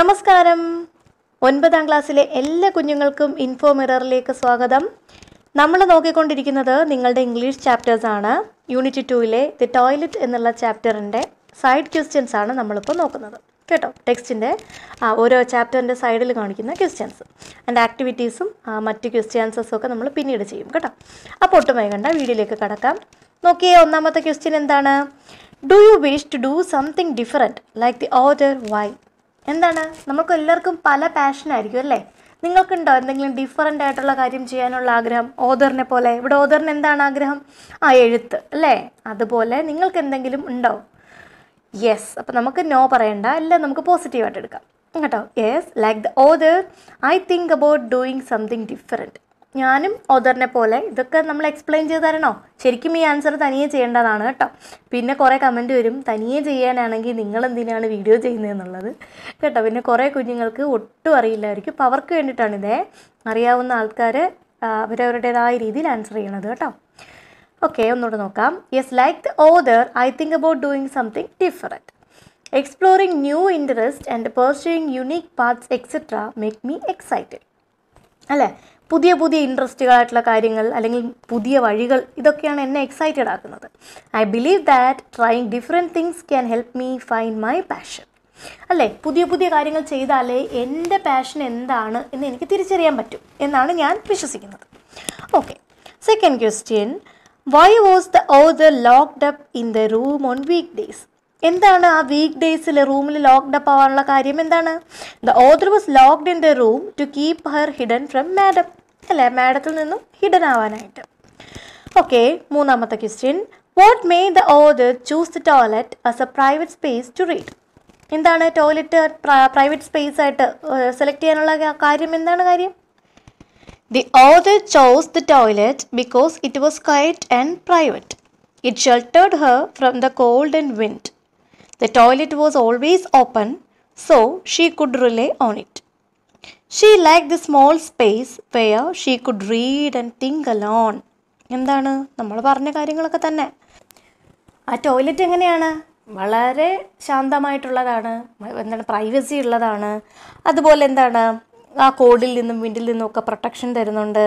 നമസ്കാരം ഒൻപതാം ക്ലാസ്സിലെ എല്ലാ കുഞ്ഞുങ്ങൾക്കും ഇൻഫോ മിററിലേക്ക് സ്വാഗതം നമ്മൾ നോക്കിക്കൊണ്ടിരിക്കുന്നത് നിങ്ങളുടെ ഇംഗ്ലീഷ് ചാപ്റ്റേഴ്സ് ആണ് യൂണിറ്റ് ടൂവിലെ ദി ടോയ്ലറ്റ് എന്നുള്ള ചാപ്റ്ററിൻ്റെ സൈഡ് ക്വസ്റ്റ്യൻസ് ആണ് നമ്മളിപ്പോൾ നോക്കുന്നത് കേട്ടോ ടെക്സ്റ്റിൻ്റെ ഓരോ ചാപ്റ്ററിൻ്റെ സൈഡിൽ കാണിക്കുന്ന ക്വസ്റ്റ്യൻസ് അതിൻ്റെ ആക്ടിവിറ്റീസും മറ്റ് ക്വസ്റ്റ്യൻസസും ഒക്കെ നമ്മൾ പിന്നീട് ചെയ്യും കേട്ടോ അപ്പോൾ ഒട്ടും വൈകണ്ട വീഡിയോയിലേക്ക് കടക്കാം നോക്കിയേ ഒന്നാമത്തെ ക്വസ്റ്റ്യൻ എന്താണ് do you wish to do something different like the other why എന്താണ് നമുക്ക് എല്ലാവർക്കും പല പാഷനായിരിക്കും അല്ലേ നിങ്ങൾക്കുണ്ടോ എന്തെങ്കിലും ഡിഫറൻ്റ് ആയിട്ടുള്ള കാര്യം ചെയ്യാനുള്ള ആഗ്രഹം ഓദറിനെ പോലെ ഇവിടെ ഓദറിന് എന്താണ് ആഗ്രഹം ആ എഴുത്ത് അല്ലേ അതുപോലെ നിങ്ങൾക്ക് എന്തെങ്കിലും ഉണ്ടോ യെസ് അപ്പോൾ നമുക്ക് നോ പറയണ്ട അല്ല നമുക്ക് പോസിറ്റീവായിട്ട് എടുക്കാം കേട്ടോ yes like the other I think about doing something different ഞാനും ഓദറിനെ പോലെ ഇതൊക്കെ നമ്മൾ എക്സ്പ്ലെയിൻ ചെയ്ത് തരണോ ശരിക്കും ഈ ആൻസർ തനിയെ ചെയ്യേണ്ടതാണ് കേട്ടോ പിന്നെ കുറേ കമൻറ്റ് വരും തനിയെ ചെയ്യാനാണെങ്കിൽ നിങ്ങൾ എന്തിനാണ് വീഡിയോ ചെയ്യുന്നതെന്നുള്ളത് കേട്ടോ പിന്നെ കുറേ കുഞ്ഞുങ്ങൾക്ക് ഒട്ടും അറിയില്ലായിരിക്കും അപ്പോൾ അവർക്ക് വേണ്ടിയിട്ടാണ് ഇതേ അറിയാവുന്ന ആൾക്കാർ അവരവരുടേതായ രീതിയിൽ ആൻസർ ചെയ്യണത് കേട്ടോ ഓക്കെ ഒന്നുകൂടെ നോക്കാം yes like the other I think about doing something different exploring new interest and pursuing unique parts etcetera make me excited അല്ലേ പുതിയ പുതിയ ഇൻട്രസ്റ്റുകളായിട്ടുള്ള കാര്യങ്ങൾ അല്ലെങ്കിൽ പുതിയ വഴികൾ ഇതൊക്കെയാണ് എന്നെ എക്സൈറ്റഡ് ആക്കുന്നത് I believe that trying different things can help me find my passion അല്ലേ പുതിയ പുതിയ കാര്യങ്ങൾ ചെയ്താലേ എൻ്റെ പാഷൻ എന്താണ് എന്ന് എനിക്ക് തിരിച്ചറിയാൻ പറ്റും എന്നാണ് ഞാൻ വിശ്വസിക്കുന്നത് okay second question why was the other locked up in the room on weekdays എന്താണ് ആ വീക്ക് ഡേയ്സിൽ റൂമിൽ ലോക്ക്ഡ് അപ്പ് ആവാനുള്ള കാര്യം എന്താണ് the other was locked in the room to keep her hidden from madam അല്ലേ മാഡത്തിൽ നിന്നും ഹിഡൻ ആവാനായിട്ട് ഓക്കെ മൂന്നാമത്തെ question what may the other choose the toilet as a private space to read എന്താണ് toilet private space ആയിട്ട് select ചെയ്യാനുള്ള കാര്യം എന്താണ് കാര്യം the other chose the toilet because it was quiet and private it sheltered her from the cold and wind the toilet was always open so she could rely on it she like the small space where she could read and think alone എന്താണ് നമ്മൾ പറഞ്ഞ കാര്യങ്ങളൊക്കെ തന്നെ ആ toilet എങ്ങനെയാണ് വളരെ ശാന്തമായിട്ടുള്ളതാണ് എന്താണ് privacy ഉള്ളതാണ് അതുപോലെ എന്താണ് ആ കോഡിൽ നിന്നും വിൻഡിൽ നിന്നും ഒക്കെ പ്രൊട്ടക്ഷൻ തരുന്നുണ്ട്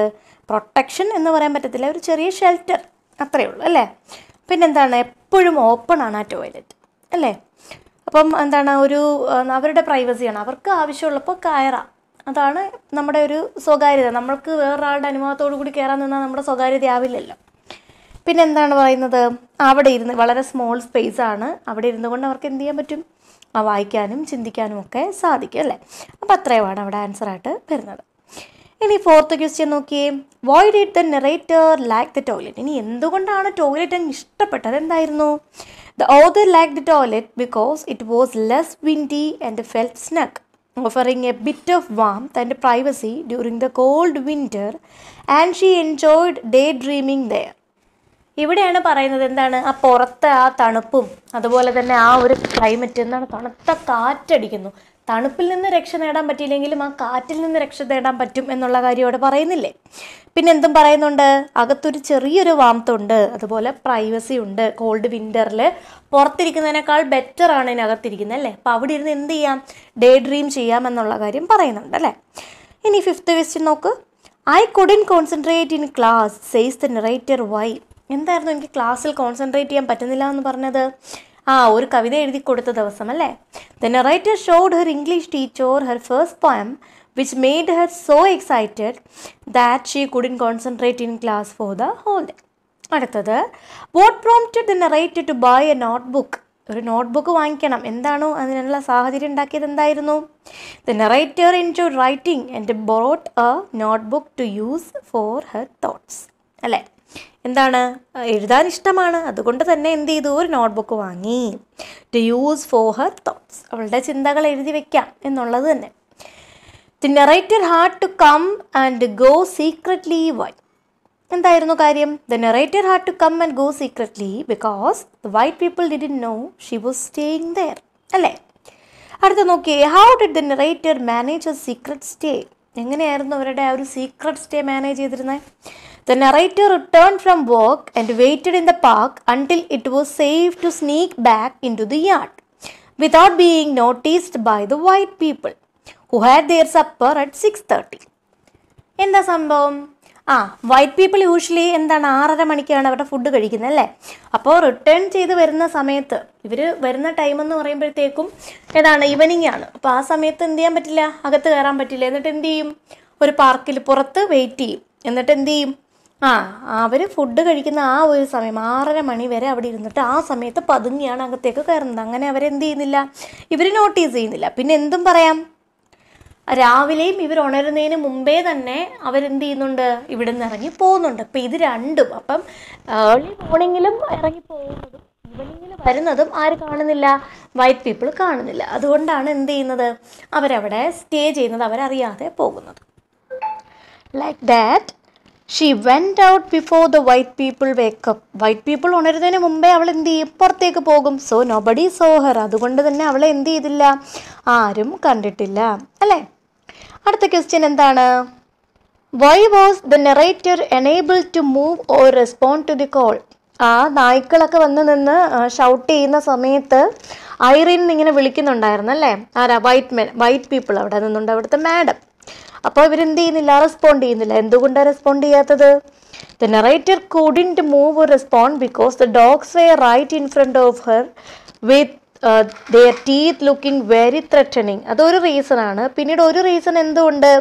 പ്രൊട്ടക്ഷൻ എന്ന് പറയാൻ പറ്റത്തില്ല ഒരു ചെറിയ ഷെൽട്ടർ അത്രയേ ഉള്ളൂ അല്ലേ പിന്നെന്താണ് എപ്പോഴും ഓപ്പൺ ആണ് ആ ടോയ്ലറ്റ് അല്ലേ അപ്പം എന്താണ് ഒരു അവരുടെ പ്രൈവസിയാണ് അവർക്ക് ആവശ്യമുള്ളപ്പോൾ കയറാം അതാണ് നമ്മുടെ ഒരു സ്വകാര്യത നമ്മൾക്ക് വേറൊരാളുടെ അനുഭവത്തോടു കൂടി കയറാൻ നിന്നാൽ നമ്മുടെ സ്വകാര്യത ആവില്ലല്ലോ പിന്നെ എന്താണ് പറയുന്നത് അവിടെ ഇരുന്ന് വളരെ സ്മോൾ സ്പേസ് ആണ് അവിടെ ഇരുന്നു കൊണ്ട് അവർക്ക് എന്ത് ചെയ്യാൻ പറ്റും ആ വായിക്കാനും ചിന്തിക്കാനും ഒക്കെ സാധിക്കും അല്ലേ അപ്പോൾ അത്രയുമാണ് അവിടെ ആൻസറായിട്ട് വരുന്നത് ഇനി ഫോർത്ത് ക്വസ്റ്റ്യൻ നോക്കിയേ why'd did the narrator like the toilet ഇനി എന്തുകൊണ്ടാണ് ടോയ്ലറ്റ് അങ്ങ് ഇഷ്ടപ്പെട്ടത് എന്തായിരുന്നു the author like the toilet because it was less windy and felt snug offering a bit of warmth and privacy during the cold winter, and she enjoyed daydreaming there. ഇവിടെയാണ് പറയുന്നത് എന്താണ് ആ പുറത്തെ ആ തണുപ്പും അതുപോലെ തന്നെ ആ ഒരു ക്ലൈമറ്റ് എന്താണ് തണുത്ത കാറ്റടിക്കുന്നു തണുപ്പിൽ നിന്ന് രക്ഷ നേടാൻ പറ്റിയില്ലെങ്കിലും ആ കാറ്റിൽ നിന്ന് രക്ഷ നേടാൻ പറ്റും എന്നുള്ള കാര്യം അവിടെ പറയുന്നില്ലേ പിന്നെ എന്തും പറയുന്നുണ്ട് അകത്തൊരു ചെറിയൊരു വാമത്തുണ്ട് അതുപോലെ പ്രൈവസി ഉണ്ട് കോൾഡ് വിൻ്ററിൽ പുറത്തിരിക്കുന്നതിനേക്കാൾ ബെറ്റർ ആണ് ഇതിനകത്തിരിക്കുന്നത് അല്ലേ അപ്പോൾ അവിടെ ഇരുന്ന് എന്ത് ചെയ്യാം ഡേ ഡ്രീം ചെയ്യാം എന്നുള്ള കാര്യം പറയുന്നുണ്ട് അല്ലേ ഇനി ഫിഫ്ത്ത് ക്വസ്റ്റ്യൻ നോക്ക് I couldn't concentrate in class says the narrator why എന്തായിരുന്നു എനിക്ക് ക്ലാസ്സിൽ കോൺസെൻട്രേറ്റ് ചെയ്യാൻ പറ്റുന്നില്ല എന്ന് പറഞ്ഞത് ആ ഒരു കവിത എഴുതി കൊടുത്ത ദിവസം അല്ലേ the narrator showed her English teacher her first poem which made her so excited that she couldn't concentrate in class for the whole day അടുത്തത് what prompted the narrator to buy a notebook ഒരു notebook വാങ്ങിക്കണം എന്താണോ അതിനുള്ള സാഹചര്യം ഉണ്ടാക്കിയത് എന്തായിരുന്നു the narrator into writing and bought a notebook to use for her thoughts അല്ലേ എന്താണ് എഴുതാൻ ഇഷ്ടമാണ് അതുകൊണ്ട് തന്നെ എന്ത് ചെയ്തു ഒരു നോട്ട്ബുക്ക് വാങ്ങി to use for her thoughts അവളുടെ ചിന്തകൾ എഴുതി വെക്കാം എന്നുള്ളത് തന്നെ the narrator had to come and go secretly why എന്തായിരുന്നു കാര്യം the narrator had to come and go secretly because the white people did know she was staying there അല്ലേ അടുത്ത നോക്കിയേ how did the narrator manage a secret stay എങ്ങനെയായിരുന്നു അവരുടെ ആ ഒരു secret stay manage ചെയ്തിരുന്നത് the return from work and work in the park until it was safe to sneak back into the the yard being noticed by the white people who had their supper at six thirty എന്താ സംഭവം ആ white people usually എന്താണ് ആറര മണിക്കാണ് അവരുടെ food കഴിക്കുന്നത് അല്ലേ അപ്പോൾ റിട്ടേൺ ചെയ്ത് വരുന്ന സമയത്ത് ഇവർ വരുന്ന ടൈം എന്ന് പറയുമ്പോഴത്തേക്കും ഏതാണ് ഈവനിങ് ആണ് അപ്പോൾ ആ സമയത്ത് എന്ത് ചെയ്യാൻ പറ്റില്ല അകത്ത് കയറാൻ പറ്റില്ല എന്നിട്ട് എന്ത് ചെയ്യും ഒരു പാർക്കിൽ പുറത്ത് വെയിറ്റ് ചെയ്യും എന്നിട്ട് എന്ത് ചെയ്യും ആ അവർ ഫുഡ് കഴിക്കുന്ന ആ ഒരു സമയം ആറര മണി വരെ അവിടെ ഇരുന്നിട്ട് ആ സമയത്ത് പതുങ്ങിയാണ് അകത്തേക്ക് കയറുന്നത് അങ്ങനെ അവരെന്ത് ചെയ്യുന്നില്ല ഇവർ നോട്ടീസ് ചെയ്യുന്നില്ല പിന്നെ എന്തും പറയാം രാവിലെയും ഇവർ ഉണരുന്നതിന് മുമ്പേ തന്നെ അവരെന്ത് ചെയ്യുന്നുണ്ട് ഇവിടെ നിന്ന് ഇറങ്ങി പോകുന്നുണ്ട് അപ്പം ഇത് രണ്ടും അപ്പം ഏർലി മോർണിംഗിലും ഇറങ്ങി പോകുന്നതും വരുന്നതും ആര് കാണുന്നില്ല വൈറ്റ് പീപ്പിൾ കാണുന്നില്ല അതുകൊണ്ടാണ് എന്ത് ചെയ്യുന്നത് അവരവിടെ സ്റ്റേ ചെയ്യുന്നത് അവരറിയാതെ പോകുന്നത് like that she went out before the white people wake up white people ഉണരുന്നതിന് മുമ്പേ അവൾ എന്ത് ചെയ്യും പുറത്തേക്ക് പോകും സോ നോ ബഡി സോഹർ അതുകൊണ്ട് തന്നെ അവളെ എന്ത് ചെയ്തില്ല ആരും കണ്ടിട്ടില്ല അല്ലേ അടുത്ത ക്വസ്റ്റ്യൻ എന്താണ് why was the narrator unable to move or respond to the call ആ നായ്ക്കളൊക്കെ വന്ന് നിന്ന് ഷൗട്ട് ചെയ്യുന്ന സമയത്ത് ഐറിൻ ഇങ്ങനെ വിളിക്കുന്നുണ്ടായിരുന്നു അല്ലേ ആരാ വൈറ്റ് മെൻ വൈറ്റ് പീപ്പിൾ അവിടെ നിന്നുണ്ട് അവിടുത്തെ മാഡം അപ്പോൾ ഇവരെന്ത് ചെയ്യുന്നില്ല റെസ്പോണ്ട് ചെയ്യുന്നില്ല എന്തുകൊണ്ടാണ് റെസ്പോണ്ട് ചെയ്യാത്തത് the narrator couldn't move respond because the dogs were right in front of her with their teeth looking very threatening അതൊരു റീസണാണ് പിന്നീട് ഒരു റീസൺ എന്തുകൊണ്ട്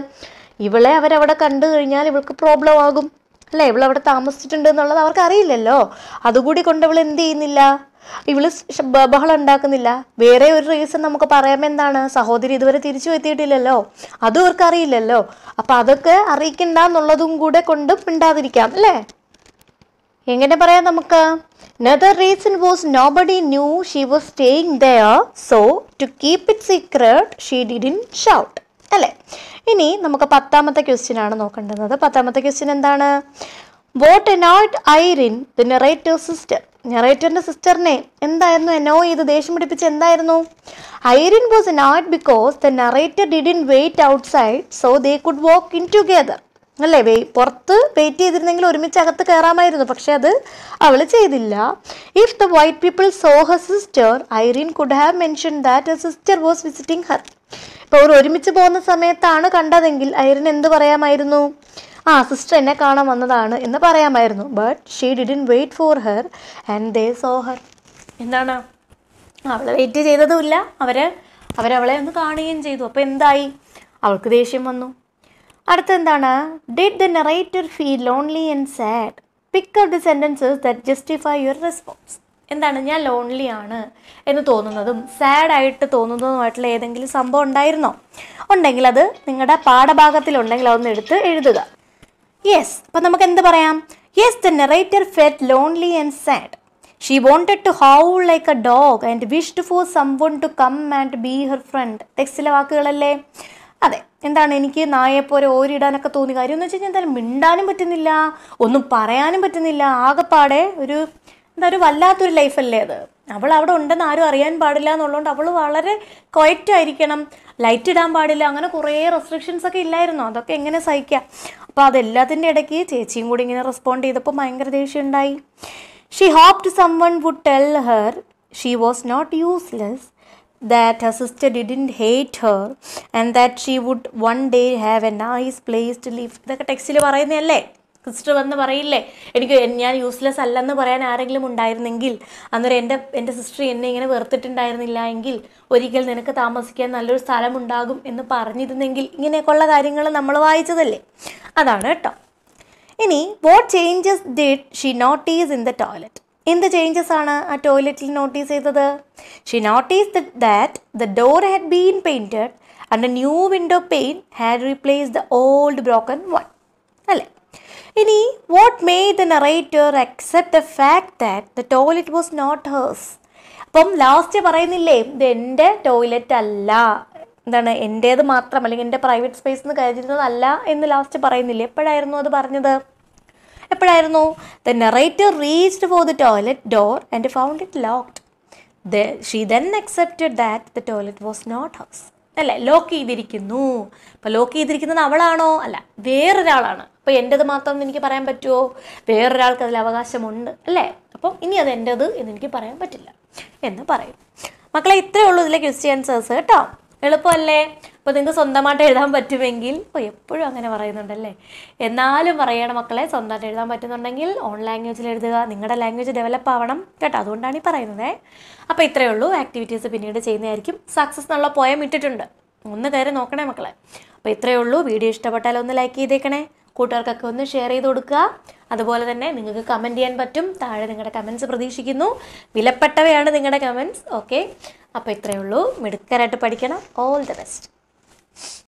ഇവളെ അവരവിടെ കണ്ടു കഴിഞ്ഞാൽ ഇവൾക്ക് പ്രോബ്ലം ആകും അല്ലേ ഇവളവിടെ താമസിച്ചിട്ടുണ്ട് എന്നുള്ളത് അവർക്ക് അറിയില്ലല്ലോ അതുകൂടി കൊണ്ട് ഇവൾ എന്ത് ചെയ്യുന്നില്ല ഇവള് ബഹളം ഉണ്ടാക്കുന്നില്ല വേറെ ഒരു റീസൺ നമുക്ക് എന്താണ് സഹോദരി ഇതുവരെ തിരിച്ചു എത്തിയിട്ടില്ലല്ലോ അതും അറിയില്ലല്ലോ അപ്പൊ അതൊക്കെ അറിയിക്കണ്ട എന്നുള്ളതും കൂടെ കൊണ്ടും ഉണ്ടാതിരിക്കാം അല്ലേ എങ്ങനെ പറയാം നമുക്ക് another reason was nobody knew she was staying there so to keep it secret she didn't shout അല്ലേ ഇനി നമുക്ക് പത്താമത്തെ ക്വസ്റ്റ്യൻ ആണ് നോക്കേണ്ടത് പത്താമത്തെ ക്വസ്റ്റ്യൻ എന്താണ് what annoyed Irene the narrator sister നെറേറ്ററിന്റെ സിസ്റ്ററിനെ എന്തായിരുന്നു എന്നോ ചെയ്ത് ദേഷ്യം പിടിപ്പിച്ച് എന്തായിരുന്നു Irene was annoyed because the narrator didn't wait outside so they could walk in together അല്ലേ വേ പുറത്ത് വെയിറ്റ് ചെയ്തിരുന്നെങ്കിൽ ഒരുമിച്ച് അകത്ത് കയറാമായിരുന്നു പക്ഷെ അത് അവൾ ചെയ്തില്ല if the white people saw her sister Irene could have mention that sister was visiting her ഇപ്പോൾ അവർ ഒരുമിച്ച് പോകുന്ന സമയത്താണ് കണ്ടതെങ്കിൽ ഐറിൻ എന്ത് പറയാമായിരുന്നു ആ സിസ്റ്റർ എന്നെ കാണാൻ വന്നതാണ് എന്ന് പറയാമായിരുന്നു but she didn't wait for her and they saw her എന്താണ് അവൾ വെയിറ്റ് ചെയ്തതുമില്ല അവർ അവരവളെ ഒന്ന് കാണുകയും ചെയ്തു അപ്പോൾ എന്തായി അവൾക്ക് ദേഷ്യം വന്നു അടുത്തെന്താണ് did the narrator feel lonely and sad pick up the sentences that justify your response എന്താണ് ഞാൻ ലോൺലി ആണ് എന്ന് തോന്നുന്നതും സാഡായിട്ട് തോന്നുന്നതുമായിട്ടുള്ള ഏതെങ്കിലും സംഭവം ഉണ്ടായിരുന്നോ ഉണ്ടെങ്കിൽ അത് നിങ്ങളുടെ പാഠഭാഗത്തിലുണ്ടെങ്കിൽ അതൊന്ന് എടുത്ത് എഴുതുക യെസ് അപ്പം നമുക്ക് എന്ത് പറയാം yes the narrator felt lonely and sad she wanted to have like a dog and to for someone to come and be her friend ടെക്സ്റ്റിലെ വാക്കുകളല്ലേ അതെ എന്താണ് എനിക്ക് നായപ്പോലെ ഓരിടാനൊക്കെ തോന്നിയ കാര്യം എന്ന് വെച്ച് കഴിഞ്ഞാൽ എന്തായാലും മിണ്ടാനും പറ്റുന്നില്ല ഒന്നും പറയാനും പറ്റുന്നില്ല ആകെപ്പാടെ ഒരു എന്താ ഒരു വല്ലാത്തൊരു ലൈഫല്ലേ അത് അവൾ അവിടെ ഉണ്ടെന്ന് ആരും അറിയാൻ പാടില്ല എന്നുള്ളതുകൊണ്ട് അവൾ വളരെ ക്വയറ്റ് ആയിരിക്കണം ലൈറ്റ് ഇടാൻ പാടില്ല അങ്ങനെ കുറേ റെസ്ട്രിക്ഷൻസ് ഒക്കെ ഇല്ലായിരുന്നു അതൊക്കെ എങ്ങനെ സഹിക്കാം അപ്പോൾ അതെല്ലാത്തിൻ്റെ ഇടയ്ക്ക് ചേച്ചിയും കൂടി ഇങ്ങനെ റെസ്പോണ്ട് ചെയ്തപ്പോൾ ഭയങ്കര ദേഷ്യം ഉണ്ടായി she hoped someone would tell her she was not useless that her sister hate hate her and that she would one day have a nice place to live ഇതൊക്കെ ടെക്സ്റ്റിൽ പറയുന്നതല്ലേ സിസ്റ്റർ വന്ന് പറയില്ലേ എനിക്ക് ഞാൻ യൂസ്ലെസ് അല്ലെന്ന് പറയാൻ ആരെങ്കിലും ഉണ്ടായിരുന്നെങ്കിൽ അന്നേരം എൻ്റെ എൻ്റെ സിസ്റ്റർ എന്നെ ഇങ്ങനെ വെറുത്തിട്ടുണ്ടായിരുന്നില്ല എങ്കിൽ ഒരിക്കൽ നിനക്ക് താമസിക്കാൻ നല്ലൊരു സ്ഥലം ഉണ്ടാകും എന്ന് പറഞ്ഞിരുന്നെങ്കിൽ ഇങ്ങനെയൊക്കെയുള്ള കാര്യങ്ങൾ നമ്മൾ വായിച്ചതല്ലേ അതാണ് കേട്ടോ ഇനി what changes did she notice in the toilet എന്ത് ചേഞ്ചസ് ആണ് ആ ടോയ്ലറ്റിൽ നോട്ടീസ് ചെയ്തത് she notice that the door had been painted and a new window pane had replace the old broken one അല്ലേ ഇനി what made the narrator accept the fact that the toilet was not hers അപ്പം last പറയുന്നില്ലേ ഇത് എൻ്റെ toilet അല്ല എന്താണ് എൻ്റേത് മാത്രം അല്ലെങ്കിൽ എൻ്റെ പ്രൈവറ്റ് സ്പേസ് എന്ന് കരുതുന്നതല്ല എന്ന് ലാസ്റ്റ് പറയുന്നില്ലേ എപ്പോഴായിരുന്നു അത് പറഞ്ഞത് എപ്പോഴായിരുന്നു the narrator reached for the toilet door and found it locked the she then accepted that the toilet was not hers അല്ലേ ലോക്ക് ചെയ്തിരിക്കുന്നു അപ്പോൾ ലോക്ക് ചെയ്തിരിക്കുന്നത് അവളാണോ അല്ല വേറൊരാളാണ് അപ്പോൾ എൻ്റേത് മാത്രം എനിക്ക് പറയാൻ പറ്റുമോ വേറൊരാൾക്ക് അതിൽ അവകാശമുണ്ട് അല്ലേ അപ്പോൾ ഇനി അത് എൻ്റേത് എനിക്ക് പറയാൻ പറ്റില്ല എന്ന് പറയും മക്കളെ ഇത്രയേ ഉള്ളൂ ഇതിലെ ക്വസ്റ്റ്യൻസേഴ്സ് കേട്ടോ എളുപ്പമല്ലേ അപ്പോൾ നിങ്ങൾക്ക് സ്വന്തമായിട്ട് എഴുതാൻ പറ്റുമെങ്കിൽ ഓ എപ്പോഴും അങ്ങനെ പറയുന്നുണ്ടല്ലേ എന്നാലും പറയണം മക്കളെ സ്വന്തമായിട്ട് എഴുതാൻ പറ്റുന്നുണ്ടെങ്കിൽ ഓൺ ലാംഗ്വേജിൽ എഴുതുക നിങ്ങളുടെ ലാംഗ്വേജ് ഡെവലപ്പ് ആവണം കേട്ടോ അതുകൊണ്ടാണ് ഈ പറയുന്നത് അപ്പോൾ ഇത്രയേ ഉള്ളൂ ആക്ടിവിറ്റീസ് പിന്നീട് ചെയ്യുന്നതായിരിക്കും സക്സസ് എന്നുള്ള പോയം ഇട്ടിട്ടുണ്ട് ഒന്ന് കയറി നോക്കണേ മക്കളെ അപ്പോൾ ഇത്രയേ ഉള്ളൂ വീഡിയോ ഇഷ്ടപ്പെട്ടാലൊന്ന് ഒന്ന് ലൈക്ക് ചെയ്തേക്കണേ കൂട്ടുകാർക്കൊക്കെ ഒന്ന് ഷെയർ ചെയ്ത് കൊടുക്കുക അതുപോലെ തന്നെ നിങ്ങൾക്ക് കമൻറ്റ് ചെയ്യാൻ പറ്റും താഴെ നിങ്ങളുടെ കമൻസ് പ്രതീക്ഷിക്കുന്നു വിലപ്പെട്ടവയാണ് നിങ്ങളുടെ കമൻസ് ഓക്കെ അപ്പോൾ ഇത്രയേ ഉള്ളൂ മിടുക്കരായിട്ട് പഠിക്കണം ഓൾ ദ ബെസ്റ്റ്